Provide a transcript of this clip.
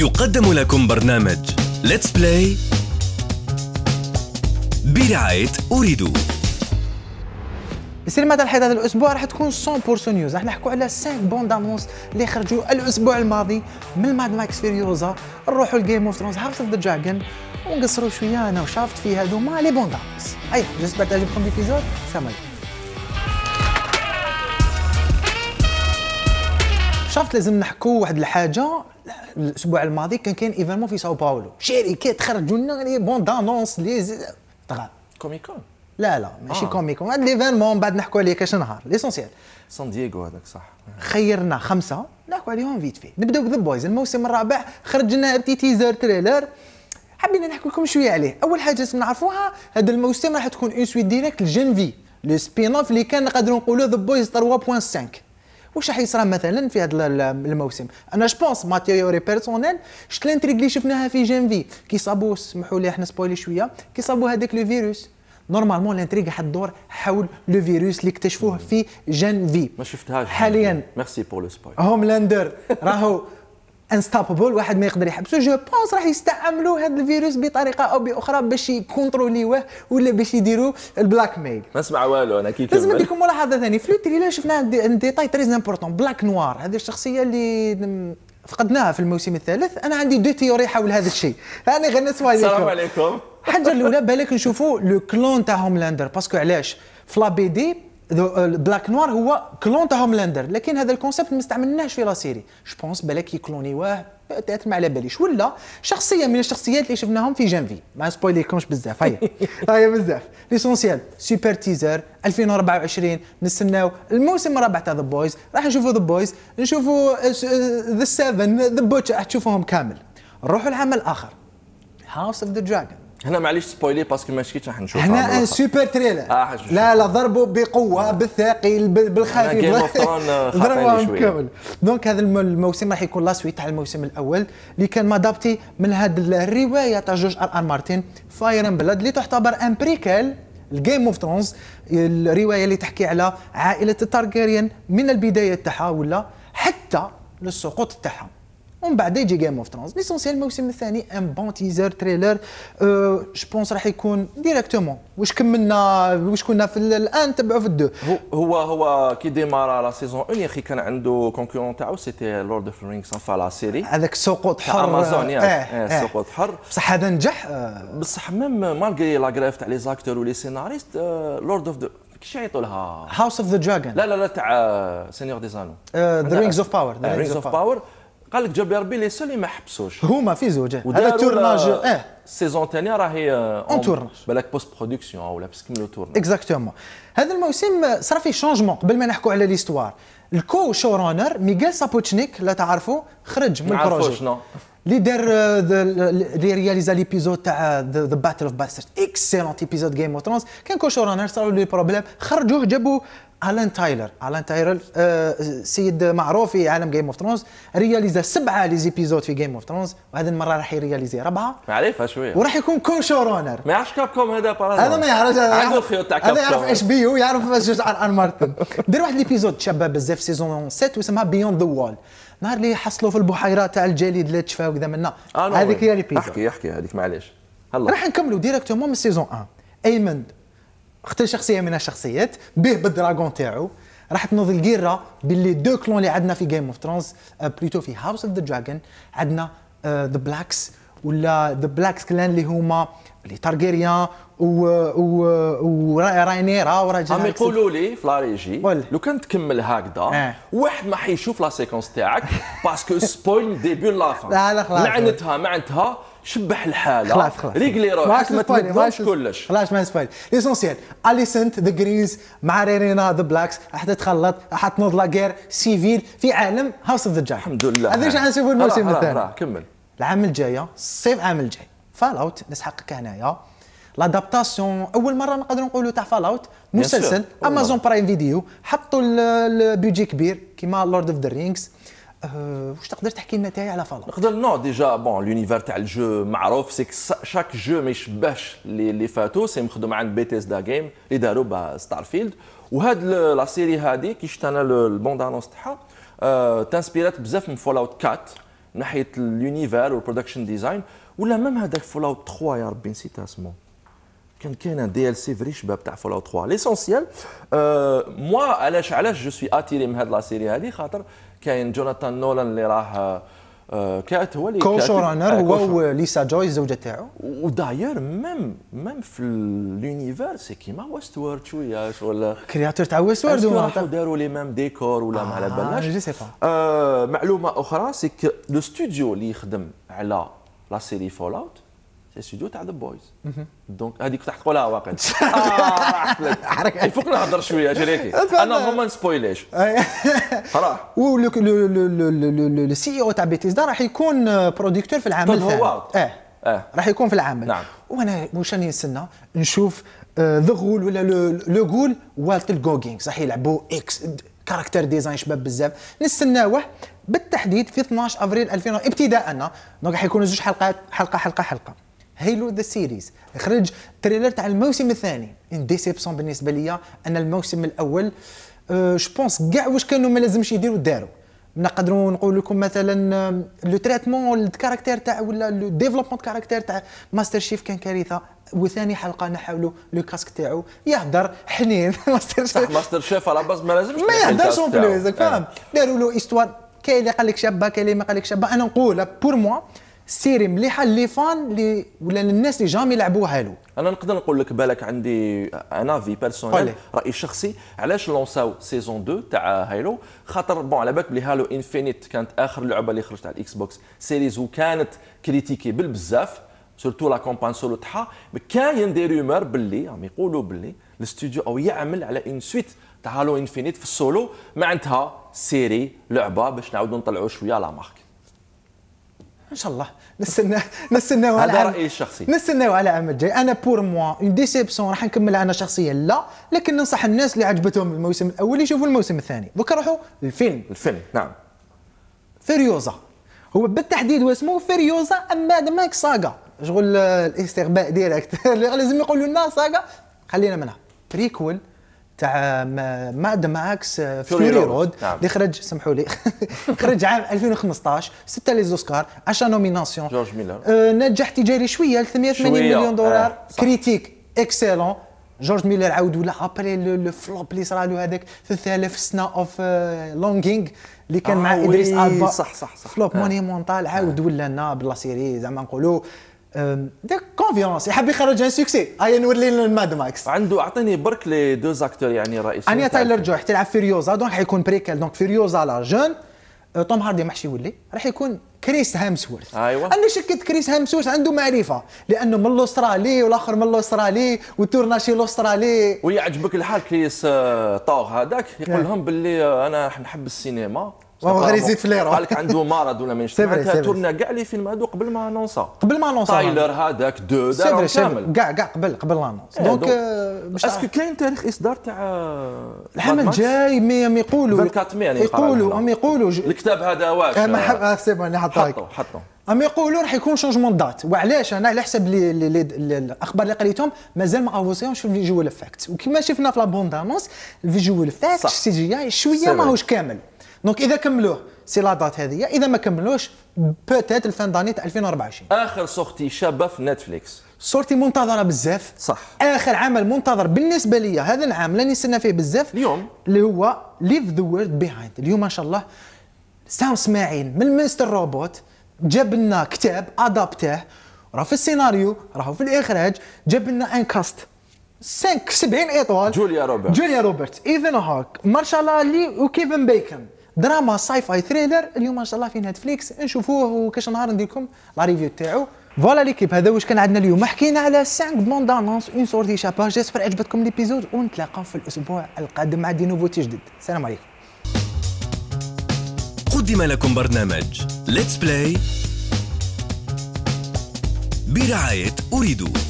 يقدم لكم برنامج ليتس بلاي برعاية أريدو يصير مثلا هذا الاسبوع راح تكون 100% نيوز راح نحكوا على 5 بون دامونس اللي خرجوا الاسبوع الماضي من ماد ماكس فيريوزا نروحوا لجيم اوف ثرونز هاوس اوف ذا دراجون ونقصروا شويه انا وشافت في هذوما لي بون دامونس اي جيسبر تعجبكم الفيزور سلام عليكم شفت لازم نحكوا واحد الحاجه الاسبوع الماضي كان كاين ايفينمون في ساو باولو شركات خرجوا لنا لي بون دانونس لي طغى كوميكون لا لا ماشي آه. كوميكون هذا ليفينمون بعد نحكوا عليه كاش نهار ليسونسيال سان دييغو هذاك صح خيرنا خمسه نحكوا عليهم فيت في نبداو بذا بويز الموسم الرابع خرج لنا بتي تيزر تريلر حبينا نحكي لكم شويه عليه اول حاجه لازم نعرفوها هذا الموسم راح تكون اون سويت ديريكت لجنفي لو سبين اوف اللي كان نقدروا نقولوا ذا بويز 3.5 واش راح يصرى مثلا في هذا الموسم انا جوبونس ما تيوري بيرسونيل شت لانتريك اللي شفناها في جانفي كي صابوا سمحوا لي احنا سبويلي شويه كي صابوا هذاك لو فيروس نورمالمون الانتريغ حتدور حول لو فيروس اللي اكتشفوه في جانفي ما شفتهاش حاليا ميرسي بور لو سبويل هوملاندر راهو انستابل واحد ما يقدر يحبسه جو بونس راح يستعملوا هذا الفيروس بطريقه او باخرى باش يكونتروليوه ولا باش يديروا البلاك ميل ما نسمع والو انا كي لازم نديكم ملاحظه ثانيه في تريلا شفنا ان ديتاي تري امبورطون بلاك نوار هذه الشخصيه اللي فقدناها في الموسم الثالث انا عندي دو تيوري حول هذا الشيء انا غير نسمع السلام عليكم الحاجه الاولى بالك نشوفوا لو كلون تاع هوملاندر باسكو علاش فلا بي دي بلاك نوار هو كلون تاع هوملاندر لكن هذا الكونسيبت ما استعملناهش في لا سيري جو بونس بالك يكلونيواه تات ما على باليش ولا شخصيه من الشخصيات اللي شفناهم في جانفي ما سبويليكمش بزاف هيا هيا بزاف ليسونسيال سوبر تيزر 2024 نستناو الموسم الرابع تاع ذا بويز راح نشوفوا ذا بويز نشوفوا ذا سيفن ذا بوتش راح تشوفوهم كامل نروحوا لعمل اخر هاوس اوف ذا دراجون هنا معليش سبويلي باسكو ما شكيتش راح نشوف هنا ان آه، آه، سوبر تريلر آه لا لا ضربوا بقوه آه. بالثقيل بالخفيف جيم اوف ثرون كامل دونك هذا الموسم راح يكون لا سويت تاع الموسم الاول اللي كان مادابتي من هذه الروايه تاع جورج ار ار مارتن فاير ان بلاد اللي تعتبر ان بريكال الجيم اوف ثرونز الروايه اللي تحكي على عائله التارجيريان من البدايه تاعها ولا حتى للسقوط تاعها ومن بعد يجي جيم اوف ترونز ليسونسيال الموسم الثاني ان بون تيزر تريلر أه جوبونس راح يكون ديريكتومون واش كملنا واش كنا في الان تبعوا في الدو هو هو كي ديمارا لا سيزون اون يا اخي كان عنده كونكورون تاعو سيتي لورد اوف رينغز انفا لا سيري هذاك سقوط حر امازون ياك اه اه سقوط حر بصح هذا نجح اه بصح ميم مالغري لا غريف تاع لي زاكتور ولي سيناريست لورد اوف كيش يعيطوا لها هاوس اوف ذا دراجون لا لا لا تاع سينيور دي زانو ذا رينجز اوف باور ذا رينجز اوف باور قال لك جاب ربي لي سول ما حبسوش هما في زوج هذا تورناج اه سيزون ثانيه راهي اون تورناج بالك بوست برودكسيون ولا بس كملوا تورناج اكزاكتومون هذا الموسم صرا فيه شونجمون قبل ما نحكوا على ليستوار الكو شو رونر ميغيل سابوتشنيك لا تعرفوا خرج من البروجي اللي دار اللي رياليزا ليبيزود تاع ذا باتل اوف باسترز اكسلونت ايبيزود جيم اوف ترونز كان كوشو رانر صاروا لي بروبليم خرجوه جابوا الان تايلر الان تايلر آه سيد معروف في عالم جيم اوف ترونز رياليزا سبعه ليزيبيزود في جيم اوف ترونز وهذه المره راح يرياليزي رابعه عارفها شويه وراح يكون كوشو رونر ما يعرفش كاب كوم هذا هذا ما يعرفش عنده الخيوط تاع كاب هذا يعرف اش بي ويعرف جوج ان مارتن دير واحد ليبيزود شباب بزاف سيزون 7 واسمها بيوند ذا وول نهار اللي حصلوا في البحيره تاع الجليد اللي تشفى وكذا منا آه، هذيك هي البيزا احكي احكي هذيك معليش هلا راح نكملوا ديريكتومون من سيزون 1 ايمن اختل شخصيه من الشخصيات به بالدراغون تاعو راح تنوض القيره باللي دو كلون اللي عندنا في جيم اوف ترونز بليتو في هاوس اوف ذا دراجون عندنا ذا بلاكس ولا ذا بلاكس كلان اللي هما اللي تارغيريان و و و راينيرا وراجل عم يقولوا لي في لاريجي لو كان تكمل هكذا اه. واحد ما حيشوف لا سيكونس تاعك باسكو سبويل ديبي لا فان لا خلاص معنتها معناتها شبح الحاله خلاص خلاص ريقلي روحك ما تنظمش كلش خلاص ما نسبايل ليسونسيال اليسنت ذا جرينز مع ريرينا ذا بلاكس راح تتخلط راح تنوض لا سيفيل في عالم هاوس اوف ذا جاي الحمد لله هذا ايش غنشوفوا الموسم الثاني كمل العام الجاي الصيف العام الجاي فال اوت الناس هنايا لادابتاسيون اول مره نقدروا نقولوا تاع فال اوت مسلسل امازون برايم فيديو حطوا البيجي كبير كيما لورد اوف ذا رينجز واش تقدر تحكي لنا تاعي على اوت نقدر نو ديجا بون لونيفير تاع الجو معروف سيك شاك جو ما يشبهش اللي فاتو سي مخدوم عند دا جيم اللي داروا ستارفيلد وهاد لا سيري هادي كي شفت انا البوند انونس تاعها أه، تانسبيرات بزاف من فول اوت 4 من ناحيه اليونيفير والبرودكشن ديزاين ولا ميم هذاك فول اوت 3 يا ربي نسيت اسمه كان كاين دي ال سي فري شباب تاع فول اوت 3 ليسونسيال أه موا علاش علاش جو سوي اتيري من هاد لا سيري هادي خاطر كاين جوناثان نولان اللي راه هو اللي كوشو رانر هو آه، وليسا جوي الزوجه تاعو وداير ميم ميم في لونيفير سي كيما ويست وورد شويه شغل كرياتور تاع ويست وورد راحوا داروا لي ميم ديكور ولا آه ما على بالناش جو سي با معلومه اخرى سي كو لو ستوديو اللي يخدم على لا سيري فول اوت سي ستوديو تاع ذا بويز دونك هذيك راح تقولها واقع يفوق نهضر شويه شريكي انا ما نسبويليش خلاص و سي او تاع بيتيزدا راح يكون بروديكتور في العام الثاني اه اه راح يكون في العام نعم وانا واش راني نستنى نشوف ذا آه، غول ولا لو غول والت جوجينغز صح يلعبوا اكس كاركتر ديزاين شباب بزاف نستناوه بالتحديد في 12 افريل 2000 ابتداء دونك راح يكونوا زوج حلقات حلقه حلقه حلقه هيلو ذا سيريز خرج تريلر تاع الموسم الثاني ديسيبسون بالنسبه ليا ان الموسم الاول أه جو بونس كاع واش كانوا ما لازمش يديروا داروا نقدروا نقول لكم مثلا لو تريتمون الكاركتير تاع ولا لو ديفلوبمون الكاركتير تاع ماستر شيف كان كارثه وثاني حلقه نحاولوا لو كاسك تاعو يهدر حنين ماستر شيف صح ماستر شيف على باز ما لازمش ما يهدرش اون بلوز فاهم آه. داروا له استوار كاين اللي قال لك شابه كاين اللي ما قال لك شابه انا نقول بور موا سيري مليحه لي فان لي ولا للناس اللي جامي يلعبوها له انا نقدر نقول لك بالك عندي انا في بيرسونيل راي شخصي علاش لونساو سيزون 2 تاع هايلو خاطر بون على بالك بلي هالو انفينيت كانت اخر لعبه اللي خرجت على الاكس بوكس سيريز وكانت كريتيكي بالبزاف سورتو لا كومبان سولو تاعها كاين دي رومور باللي راهم يقولوا باللي الاستوديو او يعمل على اون سويت تاع هالو انفينيت في السولو معناتها سيري لعبه باش نعاودوا نطلعوا شويه لا مارك ان شاء الله نستناو نستناو على هذا رايي الشخصي نستناو على عمل جاي انا بور موا اون ديسيبسيون راح نكمل انا شخصيا لا لكن ننصح الناس اللي عجبتهم الموسم الاول يشوفوا الموسم الثاني دوكا روحوا الفيلم الفيلم نعم فيريوزا هو بالتحديد واسمه فيريوزا اما ماك ساغا شغل آه، الاستغباء ديريكت لازم يقولوا لنا ساغا خلينا منها بريكول تاع ماد ماكس فيوري رود اللي خرج سمحوا لي خرج عام 2015 سته لي زوسكار 10 نوميناسيون جورج ميلر آه نجاح تجاري شويه 380 مليون دولار آه. كريتيك اكسلون جورج ميلر عاود ولا ابري لو فلوب اللي صرالو هذاك 3000 سنه اوف لونغينغ اللي كان آه مع ادريس البا صح صح صح فلوب آه. مونيمونتال عاود آه. ولا لنا بلا سيري زعما نقولوا داك كونفيونس يحب يخرج ان سوكسي هيا نولي للماد ماكس عنده اعطيني برك لي دو زاكتور يعني رئيسيين انيا تايلر جوي تلعب فيريوزا دونك حيكون بريكال دونك فيريوزا لا جون أه، توم هاردي ما يولي راح يكون كريس هامسورث ايوا انا شكيت كريس هامسورث عنده معرفه لانه من الاسترالي والاخر من الاسترالي والتورناشي الاسترالي ويعجبك الحال كريس آه، طاغ هذاك يقول لهم إيه. باللي آه، انا نحب السينما غير يزيد في الليره قالك عنده مرض ولا ما معناتها تورنا كاع لي فيلم هادو قبل ما نونسا قبل ما نونسا تايلر هذاك دو دار كامل كاع كاع قبل قبل لا نونس إيه، دونك آه، اسكو كاين تاريخ اصدار تاع الحمل جاي مي يقولوا يقولوا هم يقولوا الكتاب هذا واش سي بون حطوا حطو هم يقولوا راح يكون شونجمون دات وعلاش انا على حسب الاخبار اللي قريتهم مازال ما افوسيهمش في الفيجوال افكت وكما شفنا في لابوندانونس الفيجوال افكت سي جي اي شويه ماهوش كامل دونك اذا كملوه سي لا دات هذه اذا ما كملوش بوتيت الفان داني تاع 2024 اخر سورتي شابه في نتفليكس سورتي منتظره بزاف صح اخر عمل منتظر بالنسبه لي هذا العام لاني نستنى فيه بزاف اليوم اللي هو ليف ذا وورد بيهايند اليوم ان شاء الله سام اسماعيل من مستر روبوت جاب لنا كتاب ادابته راه في السيناريو راه في الاخراج جاب لنا ان كاست 5 70 ايطوال جوليا روبرت جوليا روبرت ايفن هوك مارشال لي وكيفن بيكن دراما ساي فاي ثريلر اليوم ان شاء الله في نتفليكس نشوفوه وكاش نهار ندير لكم لا ريفيو تاعو فوالا ليكيب هذا واش كان عندنا اليوم حكينا على 5 بوند انونس اون سورتي شابا جيسبر عجبتكم ليبيزود ونتلاقاو في الاسبوع القادم مع دي نوفوتي جدد السلام عليكم قدم لكم برنامج ليتس بلاي برعايه اريدو